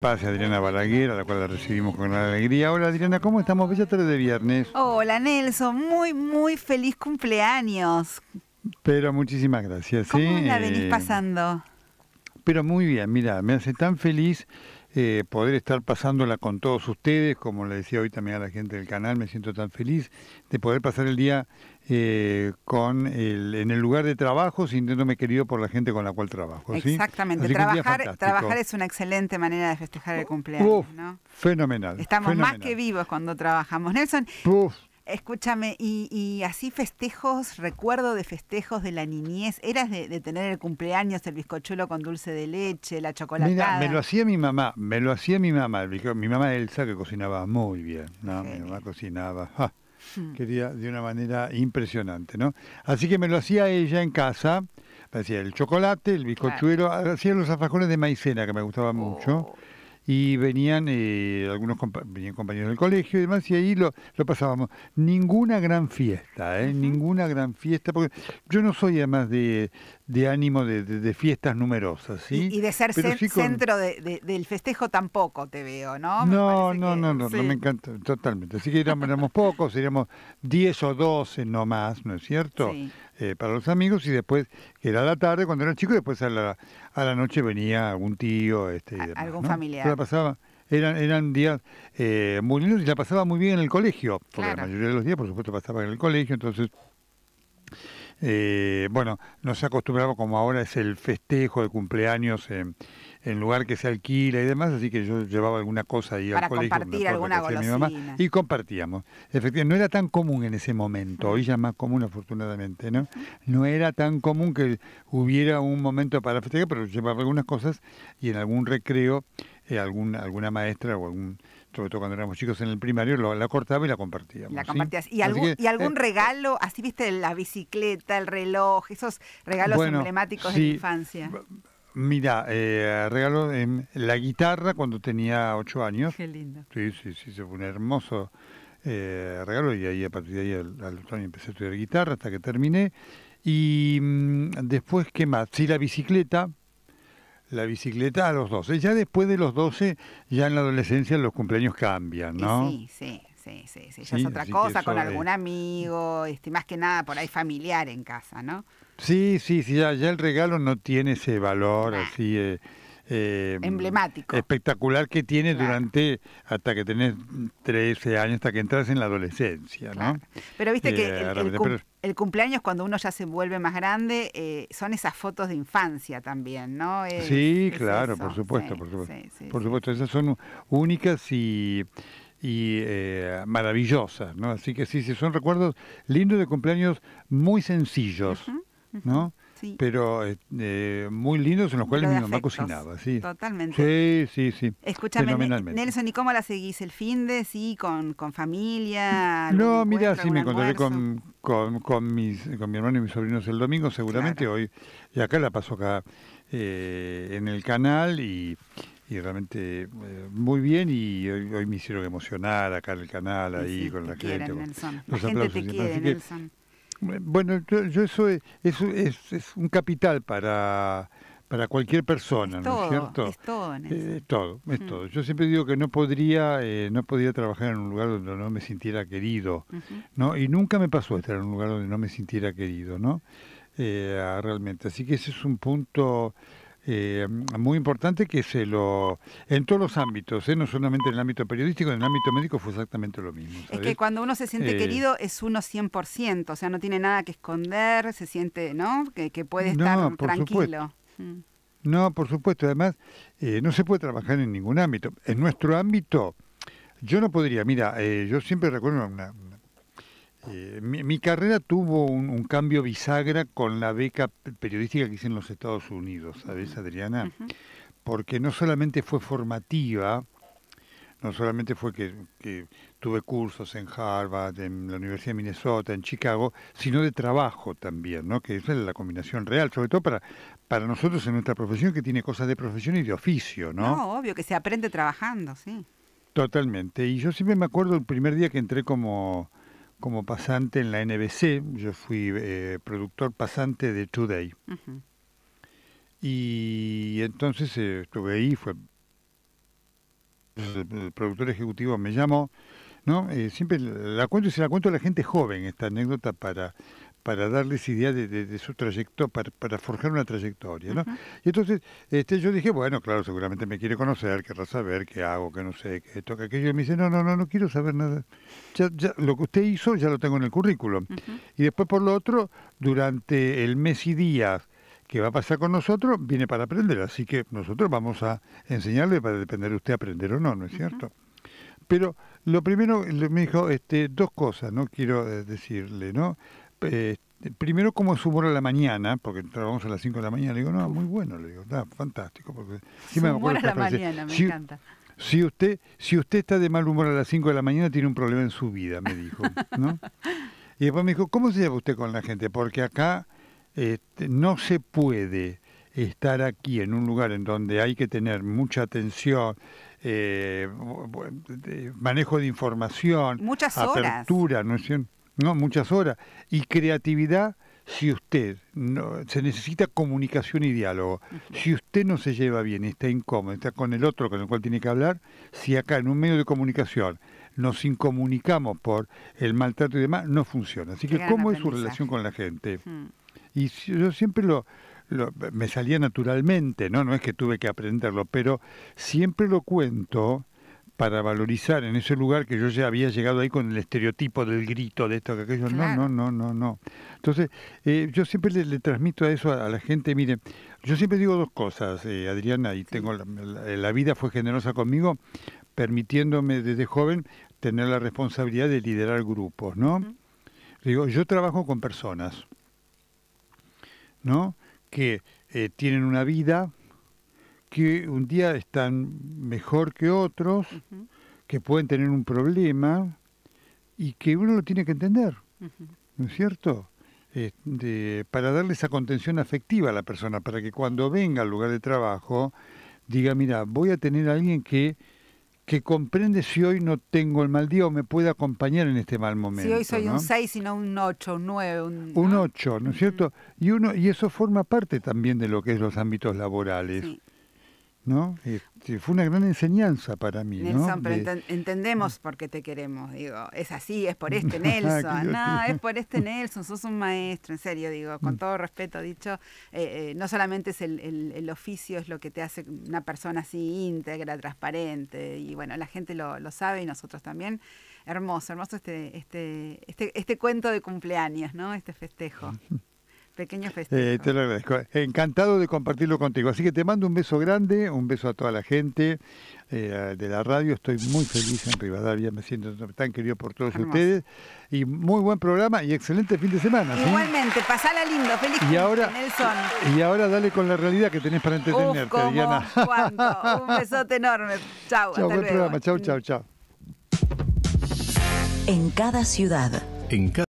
Pase Adriana Balaguer, a la cual la recibimos con alegría. Hola Adriana, ¿cómo estamos? Bella tarde de viernes. Hola Nelson, muy, muy feliz cumpleaños. Pero muchísimas gracias. ¿Cómo ¿eh? la venís pasando? Pero muy bien, mira, me hace tan feliz eh, poder estar pasándola con todos ustedes, como le decía hoy también a la gente del canal, me siento tan feliz de poder pasar el día eh, con el, en el lugar de trabajo, sintiéndome querido por la gente con la cual trabajo. Exactamente, trabajar, trabajar es una excelente manera de festejar el cumpleaños. Fenomenal. Estamos más que vivos cuando trabajamos. Nelson. Escúchame, y, así festejos, recuerdo de festejos de la niñez, eras de, tener el cumpleaños, el bizcochuelo con dulce de leche, la chocolatada. Mira, me lo hacía mi mamá, me lo hacía mi mamá, mi mamá Elsa que cocinaba muy bien, mi mamá cocinaba, hmm. quería de una manera impresionante, ¿no? Así que me lo hacía ella en casa, me hacía el chocolate, el bizcochuelo, hacía los afajones de maicena que me gustaba oh. mucho y venían eh, algunos compañeros del colegio y demás, y ahí lo, pasábamos. Ninguna gran fiesta, ¿eh? ninguna gran fiesta, porque yo no soy además de, de ánimo de, de, fiestas numerosas. ¿sí? Y, de ser centro del festejo tampoco te veo, ¿no? No, no, no, no, me encanta, totalmente. Así que éramos, pocos, éramos 10 o 12 nomás, ¿no es cierto? Sí. Eh, para los amigos y después, era la tarde cuando era chico, y después a la, noche venía algún tío. Este, algún familiar. pasaba, eran, eran días eh, muy lindos y la pasaba muy bien en el colegio, porque la mayoría de los días, por supuesto, pasaba en el colegio, entonces... Eh, bueno, se acostumbraba como ahora es el festejo de cumpleaños en, en lugar que se alquila y demás, así que yo llevaba alguna cosa ahí al colegio. compartir alguna golosina. y compartíamos. Efectivamente, no era tan común en ese momento, hoy ya más común afortunadamente, ¿no? No era tan común que hubiera un momento para festejar, pero llevaba algunas cosas y en algún recreo eh, alguna maestra o algún sobre todo cuando éramos chicos en el primario, la cortaba y la compartíamos. La compartías. ¿Y, algún, eh, regalo? Así viste la bicicleta, el reloj, esos regalos emblemáticos de la infancia. Mira, eh, regaló la guitarra cuando tenía ocho años. Qué lindo. Sí, sí, sí, fue un hermoso eh, regalo y ahí a partir de ahí al, año empecé a estudiar guitarra hasta que terminé. Y mm, después, ¿qué más? Sí, la bicicleta, la bicicleta a los 12. Ya después de los 12, ya en la adolescencia los cumpleaños cambian, ¿no? Sí, sí. Sí, sí, sí, es otra cosa, con algún amigo, este, más que nada por ahí familiar en casa, ¿no? Sí, sí, sí, ya, el regalo no tiene ese valor así... Eh, eh, emblemático. Espectacular que tiene durante hasta que tenés 13 años, hasta que entras en la adolescencia, ¿no? Pero viste que eh, el, cumpleaños cuando uno ya se vuelve más grande son esas fotos de infancia también, ¿no? sí, claro, por supuesto, por supuesto. por supuesto, esas son únicas y y eh, ¿no? Así que sí, sí, son recuerdos lindos de cumpleaños muy sencillos, ¿no? Sí. Pero eh, eh, muy lindos en los cuales mi mamá cocinaba, sí. Totalmente. Sí, sí, sí. Escúchame, Nelson, ¿y cómo la seguís? ¿El fin de sí? ¿Con, familia? No, mira, sí, me encontraré con, con, mis, con mi hermano y mis sobrinos el domingo, seguramente hoy. Y acá la paso acá eh, en el canal y y realmente eh, muy bien y hoy, me hicieron emocionar acá en el canal, ahí con la gente. la Gente te Bueno, yo, eso, es, un capital para, para cualquier persona, ¿no es cierto? Es todo, eh, es todo, es mm. todo. Yo siempre digo que no podría, eh, no podría trabajar en un lugar donde no me sintiera querido, ¿no? Y nunca me pasó estar en un lugar donde no me sintiera querido, ¿no? realmente. Así que ese es un punto eh, muy importante que se lo en todos los ámbitos, ¿eh? no solamente en el ámbito periodístico, en el ámbito médico fue exactamente lo mismo. Es que cuando uno se siente eh, querido es uno 100%, o sea, no tiene nada que esconder, se siente, ¿no? Que, puede estar tranquilo. Mm. No, por supuesto, además eh, no se puede trabajar en ningún ámbito. En nuestro ámbito, yo no podría, mira, yo siempre recuerdo una eh, mi, carrera tuvo un, cambio bisagra con la beca periodística que hice en los Estados Unidos, ¿sabes, Adriana? Porque no solamente fue formativa, no solamente fue que, tuve cursos en Harvard, en la Universidad de Minnesota, en Chicago, sino de trabajo también, ¿no? que esa es la combinación real, sobre todo para, para nosotros en nuestra profesión, que tiene cosas de profesión y de oficio, ¿no? No, obvio, que se aprende trabajando, sí. Totalmente. Y yo siempre me acuerdo el primer día que entré como como pasante en la NBC, yo fui eh, productor pasante de Today. Y entonces eh, estuve ahí, fue el, productor ejecutivo me llamó, ¿no? Eh, siempre la cuento y se la cuento a la gente joven esta anécdota para para darles idea de, su trayectoria, para, forjar una trayectoria, ¿no? Y entonces este, yo dije, bueno, claro, seguramente me quiere conocer, querrá saber qué hago, qué no sé, qué toca aquello. Y me dice, no, no, no, no quiero saber nada. Ya, lo que usted hizo ya lo tengo en el currículum. Y después, por lo otro, durante el mes y días que va a pasar con nosotros, viene para aprender. Así que nosotros vamos a enseñarle para depender de usted aprender o no, ¿no es cierto? Pero lo primero, me dijo este, dos cosas, ¿no? Quiero eh, decirle, ¿no? eh, primero cómo humor a la mañana, porque trabajamos a las 5 de la mañana, le digo, no, muy bueno, le digo, está fantástico. Porque me a la mañana, me si, encanta. Si usted, si usted está de mal humor a las 5 de la mañana, tiene un problema en su vida, me dijo, y después me dijo, ¿cómo se lleva usted con la gente? Porque acá este, no se puede estar aquí en un lugar en donde hay que tener mucha atención, eh, manejo de información, Muchas horas. ¿no es cierto? ¿no? Muchas horas. Y creatividad si usted no, se necesita comunicación y diálogo. Si usted no se lleva bien está incómodo, está con el otro con el cual tiene que hablar, si acá en un medio de comunicación nos incomunicamos por el maltrato y demás, no funciona. Así que, ¿cómo es su relación con la gente? Mm. Y yo siempre lo, lo, me salía naturalmente, ¿no? No es que tuve que aprenderlo, pero siempre lo cuento para valorizar en ese lugar que yo ya había llegado ahí con el estereotipo del grito, de esto, que aquello. No, no, no, no, no. Entonces, eh, yo siempre le, transmito a eso a, la gente, mire, yo siempre digo dos cosas, eh, Adriana, y tengo eh, la, vida fue generosa conmigo, permitiéndome desde joven tener la responsabilidad de liderar grupos, ¿no? Digo, yo trabajo con personas, ¿no? Que tienen una vida, que un día están mejor que otros, que pueden tener un problema y que uno lo tiene que entender, ¿no es cierto? Eh, para darle esa contención afectiva a la persona, para que cuando venga al lugar de trabajo diga, mira, voy a tener a alguien que que comprende si hoy no tengo el mal día o me puede acompañar en este mal momento. Si hoy soy un 6 y no un 8, un 9. Un, 8, ¿no es cierto? Y, uno, y eso forma parte también de lo que es los ámbitos laborales. ¿no? Este, fue una gran enseñanza para mí. Nelson, pero entendemos por qué te queremos, digo, es así, es por este ah, Nelson, no, es por este Nelson, sos un maestro, en serio, digo, con mm. todo respeto dicho, eh, eh, no solamente es el, oficio, es lo que te hace una persona así íntegra, transparente, y bueno, la gente lo, lo sabe y nosotros también. Hermoso, hermoso este, este, este, este cuento de cumpleaños, ¿no? Este festejo. pequeño eh, festejo. te lo agradezco. Encantado de compartirlo contigo. Así que te mando un beso grande, un beso a toda la gente eh, de la radio. Estoy muy feliz en Rivadavia, me siento tan querido por todos ustedes. Y muy buen programa y excelente fin de semana. Igualmente, pasala lindo, feliz y ahora, Nelson. Y ahora dale con la realidad que tenés para entretenerte, Diana. Un besote enorme. Chau, buen programa. Chau, chau, chau. En cada ciudad. En